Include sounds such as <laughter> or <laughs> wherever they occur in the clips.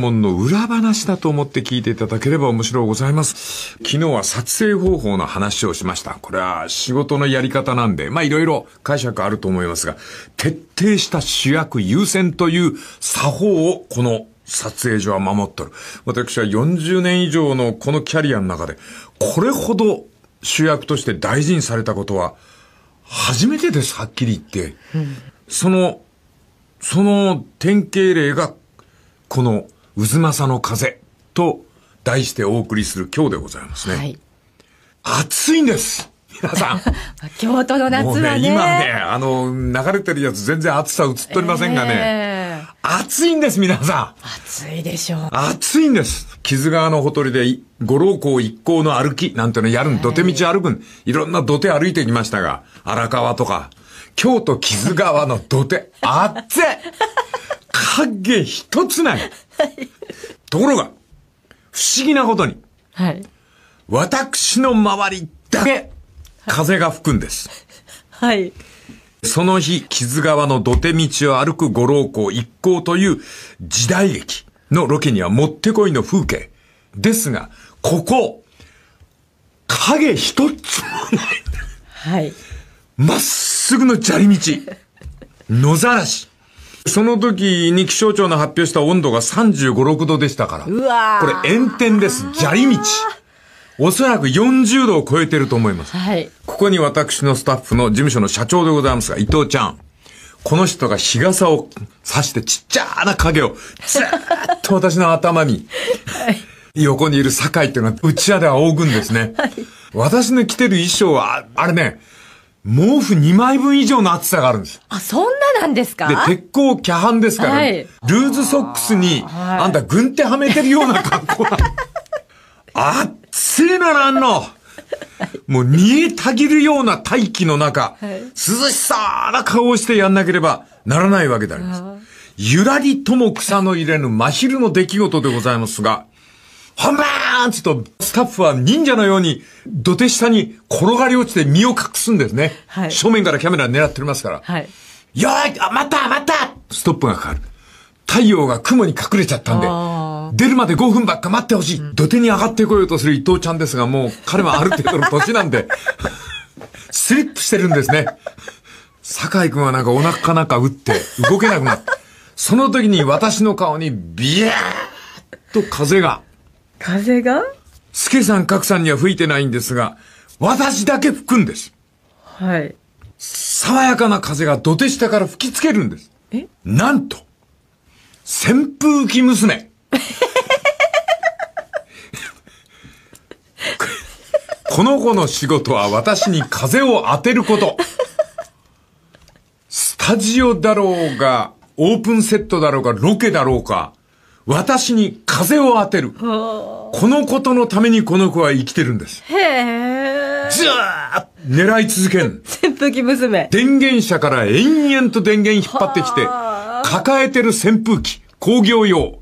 門の裏話だと思って聞いていただければ面白いございます。昨日は撮影方法の話をしました。これは仕事のやり方なんで、まあいろいろ解釈あると思いますが、徹底した主役優先という作法をこの撮影所は守っとる。私は40年以上のこのキャリアの中で、これほど主役として大事にされたことは、初めてです、はっきり言って。その、その典型例が、この渦政の風と題してお送りする今日でございますね。はい、暑いんです皆さん。京 <laughs> 都の夏はね。もうね、今ね、あの、流れてるやつ全然暑さ映っておりませんがね。えー、暑いんです、皆さん。暑いでしょう。暑いんです。木津川のほとりで、五郎港一行の歩きなんてのやるん、土手道歩くん。いろんな土手歩いてきましたが、荒川とか、京都木津川の土手、あっぜ影一つない。ところが、不思議なことに、はい、私の周りだけ風が吹くんです。はい。その日、木津川の土手道を歩く五郎公一行という時代劇のロケにはもってこいの風景。ですが、ここ、影一つもない。はい。まっすぐの砂利道。野ざらし。その時に気象庁の発表した温度が35、6度でしたから。うわこれ炎天です。砂利道。おそらく40度を超えてると思います。はい。ここに私のスタッフの事務所の社長でございますが、伊藤ちゃん。この人が日傘を差してちっちゃな影をずっと私の頭に。はい、横にいる酒井っていうのは、うちわで仰ぐんですね。はい、私の着てる衣装は、あれね、毛布2枚分以上の厚さがあるんです。あ、そんななんですかで、鉄鋼キャハンですから、はい、ルーズソックスに、あんた軍手はめてるような格好なあっつえならんの。もう煮えたぎるような大気の中、はい、涼しさな顔をしてやんなければならないわけであります。ゆらりとも草の入れぬ真昼の出来事でございますが、本番っつと、スタッフは忍者のように、土手下に転がり落ちて身を隠すんですね。はい、正面からキャメラ狙っておりますから。はい、よーいあ、待った待ったストップがかかる。太陽が雲に隠れちゃったんで、出るまで5分ばっか待ってほしい、うん、土手に上がってこようとする伊藤ちゃんですが、もう彼はある程度の年なんで、スリップしてるんですね。酒井君はなんかお腹かなんか打って動けなくなった。その時に私の顔にビヤーッと風が風が助さん、格さんには吹いてないんですが、私だけ吹くんです。はい。爽やかな風が土手下から吹きつけるんです。えなんと、扇風機娘。<laughs> この子の仕事は私に風を当てること。スタジオだろうが、オープンセットだろうが、ロケだろうか、私に風を当てる。このことのためにこの子は生きてるんです。へー。ずーっと狙い続けん。扇風機娘。電源車から延々と電源引っ張ってきて、抱えてる扇風機、工業用。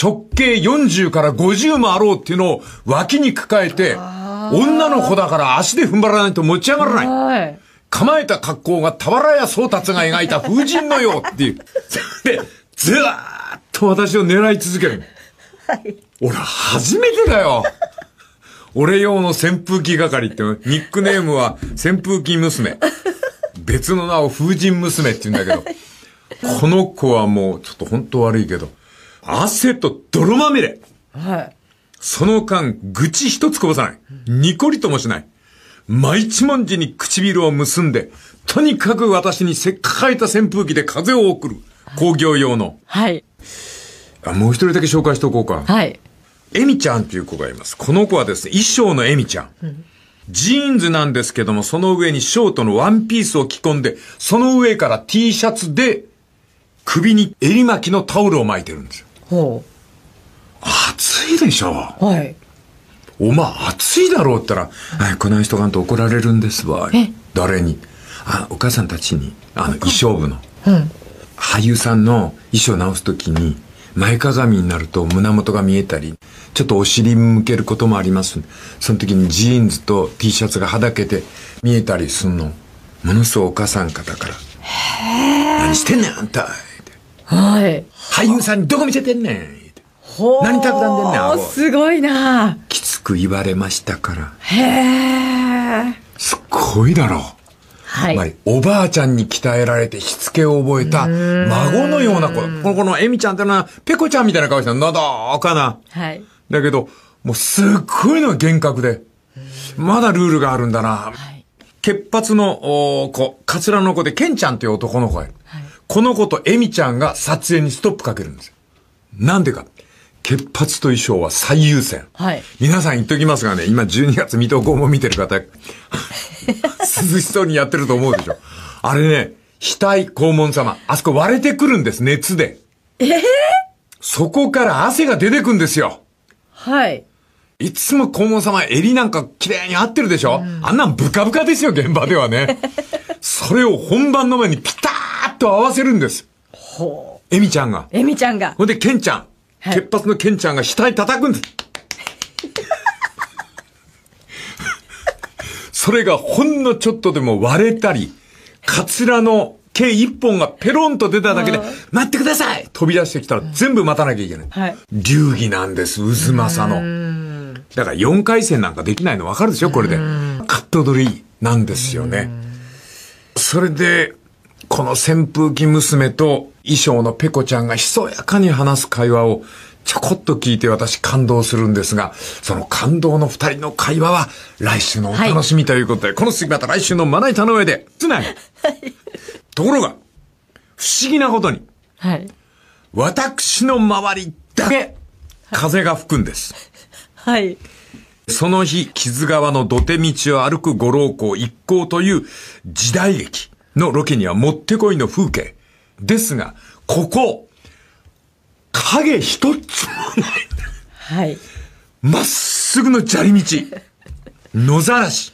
直径40から50もあろうっていうのを脇に抱えて、女の子だから足で踏ん張らないと持ち上がらない。い構えた格好が俵屋宗達が描いた風神のようっていう。で、ずーと私を狙い続ける。はい。俺、初めてだよ。俺用の扇風機係って、ニックネームは扇風機娘。別の名を風神娘って言うんだけど、この子はもう、ちょっと本当悪いけど、汗と泥まみれ。はい。その間、愚痴一つこぼさない。ニコリともしない。毎一文字に唇を結んで、とにかく私にせっかかいた扇風機で風を送る。工業用の。はい。あもう一人だけ紹介しておこうか。はい。エミちゃんっていう子がいます。この子はですね、衣装のエミちゃん。うんジーンズなんですけども、その上にショートのワンピースを着込んで、その上から T シャツで、首に襟巻きのタオルを巻いてるんですよ。ほう。暑いでしょ。はい。お前、暑いだろうって言ったら、はい、こないしとかんと怒られるんですわ。誰にあ、お母さんたちに、あの、衣装部の。うん。俳優さんの衣装直すときに前かがみになると胸元が見えたり、ちょっとお尻向けることもあります。その時にジーンズと T シャツがはだけて見えたりすんの。ものすごいお母さん方から。へ何してんねん、あんた。はい。俳優さんにどこ見せてんねん。ほ何企んでんねん、あすごいなきつく言われましたから。へえ。すっごいだろう。はい、つまりおばあちゃんに鍛えられてしつけを覚えた孫のような子。このこのエミちゃんってのは、ペコちゃんみたいな顔してのどかな。はい。だけど、もうすっごいの厳格で、まだルールがあるんだな。はい、潔髪の子、カツラの子でケンちゃんっていう男の子がいる。はい、この子とエミちゃんが撮影にストップかけるんですよ。なんでか。潔髪と衣装は最優先。はい。皆さん言っときますがね、今12月水戸黄門見てる方、<laughs> 涼しそうにやってると思うでしょ。あれね、額黄門様、あそこ割れてくるんです、熱で。えー、そこから汗が出てくんですよ。はい。いつも黄門様、襟なんか綺麗に合ってるでしょ、うん、あんなんブカブカですよ、現場ではね。<laughs> それを本番の前にピターッと合わせるんです。ほう。エミちゃんが。エミちゃんが。ほんで、ケンちゃん。はい、髪のケンちゃんが額叩くんです。<laughs> それがほんのちょっとでも割れたり、カツラの毛一本がペロンと出ただけで、待ってください飛び出してきたら全部待たなきゃいけない。はい、流儀なんです、渦政の。だから4回戦なんかできないの分かるでしょこれで。カット取りなんですよね。それで、この扇風機娘と衣装のペコちゃんがひそやかに話す会話をちょこっと聞いて私感動するんですが、その感動の二人の会話は来週のお楽しみということで、はい、この次また来週のまな板の上で、つない。はい、ところが、不思議なことに、はい、私の周りだけ風が吹くんです。はい。その日、木津川の土手道を歩く五郎公一行という時代劇のロケにはもってこいの風景。ですが、ここ、影一つもない。はい。まっすぐの砂利道。野ざらし。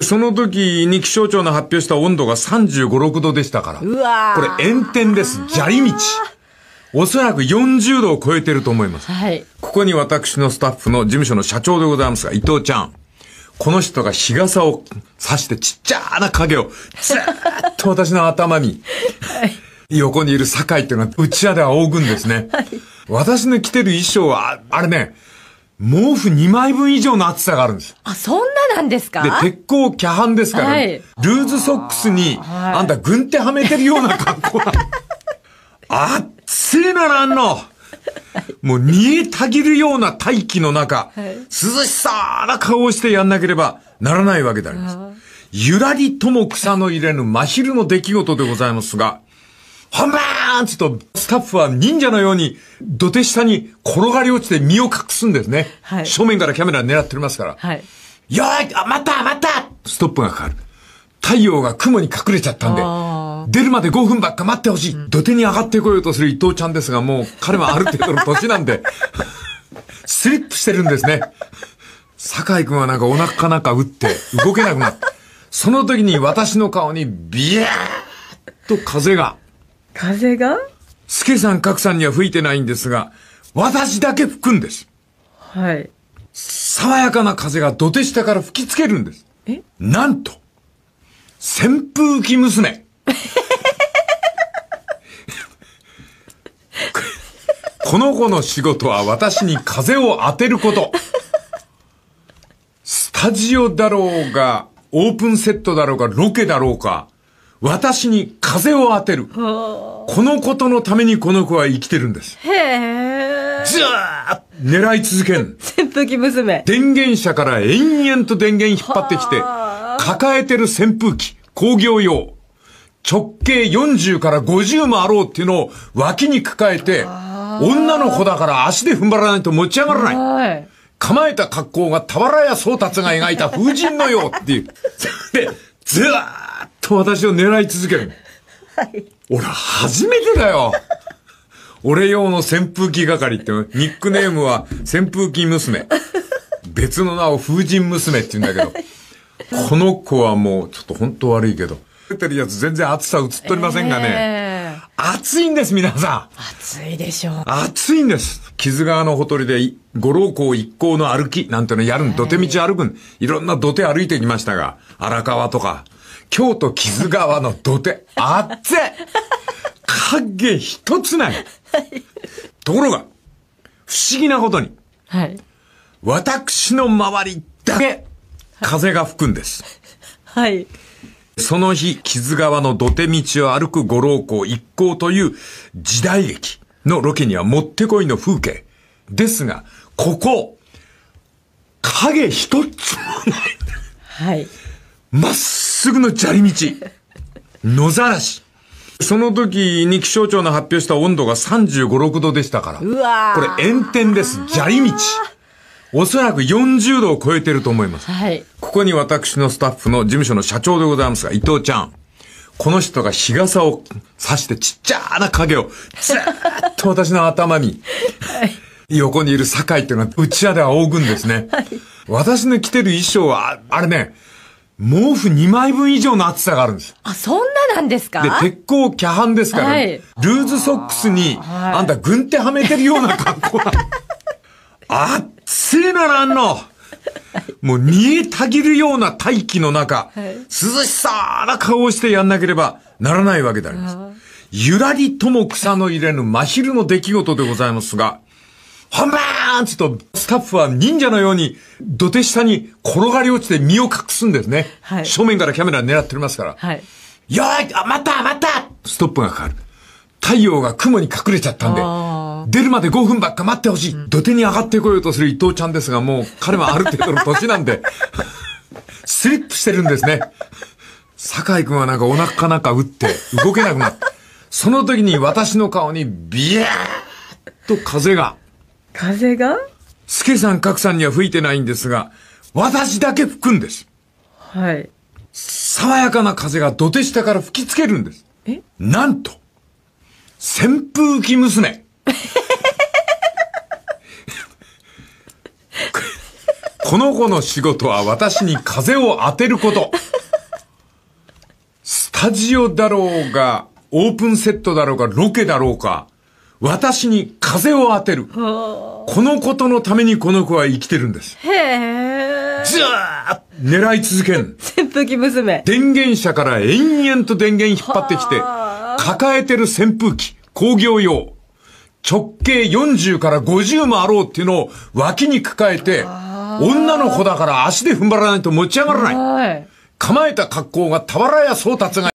その時に気象庁の発表した温度が35、6度でしたから。うわこれ炎天です。砂利道。おそらく40度を超えてると思います。はい。ここに私のスタッフの事務所の社長でございますが、伊藤ちゃん。この人が日傘を差してちっちゃな影をずっと私の頭に。<laughs> はい横にいる酒井っていうのは、うちわで仰ぐんですね。<laughs> はい、私の着てる衣装は、あれね、毛布2枚分以上の厚さがあるんです。あ、そんななんですかで、鉄鋼キャハンですから、ねはい、ルーズソックスに、あんた軍手はめてるような格好なあっつえならんの。もう煮えたぎるような大気の中、はい、涼しさな顔をしてやんなければならないわけであります。ゆらりとも草の入れぬ真昼の出来事でございますが、本番つと、スタッフは忍者のように、土手下に転がり落ちて身を隠すんですね。はい、正面からキャメラ狙っておりますから。はい、よーいあ、待った待ったストップがかかる。太陽が雲に隠れちゃったんで、出るまで5分ばっか待ってほしい、うん、土手に上がってこようとする伊藤ちゃんですが、もう彼はある程度の年なんで、スリップしてるんですね。酒井君はなんかお腹かなんか打って動けなくなっその時に私の顔にビヤーッと風が風が助さん、格さんには吹いてないんですが、私だけ吹くんです。はい。爽やかな風が土手下から吹きつけるんです。えなんと、扇風機娘。<laughs> この子の仕事は私に風を当てること。スタジオだろうが、オープンセットだろうが、ロケだろうか、私に風を当てる。このことのためにこの子は生きてるんです。へー。ずーっと狙い続けん。扇風機娘。電源車から延々と電源引っ張ってきて、抱えてる扇風機、工業用。直径40から50もあろうっていうのを脇に抱えて、女の子だから足で踏ん張らないと持ち上がらない。構えた格好が俵屋宗達が描いた風神のようっていう。<laughs> で、ずーっと私を狙い続ける。はい。俺、初めてだよ。俺用の扇風機係って、ニックネームは扇風機娘。別の名を風神娘って言うんだけど、この子はもう、ちょっと本当悪いけど、出てるやつ全然暑さ映っとりませんがね。えー、暑いんです、皆さん。暑いでしょう。暑いんです。木津川のほとりで、五郎光一行の歩きなんてのやるん、土手道歩くん。いろんな土手歩いてきましたが、荒川とか、京都木津川の土手、あっぜ影一つない。ところが、不思議なことに、はい、私の周りだけ風が吹くんです。はい。その日、木津川の土手道を歩く五郎公一行という時代劇のロケにはもってこいの風景。ですが、ここ、影一つもない。はい。真っすぐの砂利道。野ざらし。その時に気象庁の発表した温度が35、6度でしたから。うわこれ炎天です。砂利道。おそらく40度を超えてると思います。はい。ここに私のスタッフの事務所の社長でございますが、伊藤ちゃん。この人が日傘を差してちっちゃな影をずっと私の頭に。はい、横にいる酒井っていうのは、うちわで仰ぐんですね。はい、私の着てる衣装は、あれね、毛布2枚分以上の厚さがあるんです。あ、そんななんですかで、鉄鋼キャハンですから、はい、ルーズソックスに、ああんた軍手はめてるような格好なの。あっつえならんの。もう煮えたぎるような大気の中、はい、涼しさな顔をしてやんなければならないわけであります。ゆらりとも草の入れぬ真昼の出来事でございますが、本番つと、スタッフは忍者のように、土手下に転がり落ちて身を隠すんですね。はい、正面からキャメラ狙っておりますから。はい、よーいあ、待った待ったストップがかかる。太陽が雲に隠れちゃったんで、出るまで5分ばっか待ってほしい、うん、土手に上がってこようとする伊藤ちゃんですが、もう彼はある程度の年なんで、<laughs> スリップしてるんですね。酒井君はなんかお腹かなんか打って動けなくなった。その時に私の顔にビヤーッと風が風が助さん、格さんには吹いてないんですが、私だけ吹くんです。はい。爽やかな風が土手下から吹きつけるんです。えなんと、扇風機娘。<laughs> この子の仕事は私に風を当てること。スタジオだろうが、オープンセットだろうが、ロケだろうか、私に風を当てる。このことのためにこの子は生きてるんです。へー。ずーっと狙い続けん。扇風機娘。電源車から延々と電源引っ張ってきて、抱えてる扇風機、工業用。直径40から50もあろうっていうのを脇に抱えて、女の子だから足で踏ん張らないと持ち上がらない。構えた格好が俵屋宗達が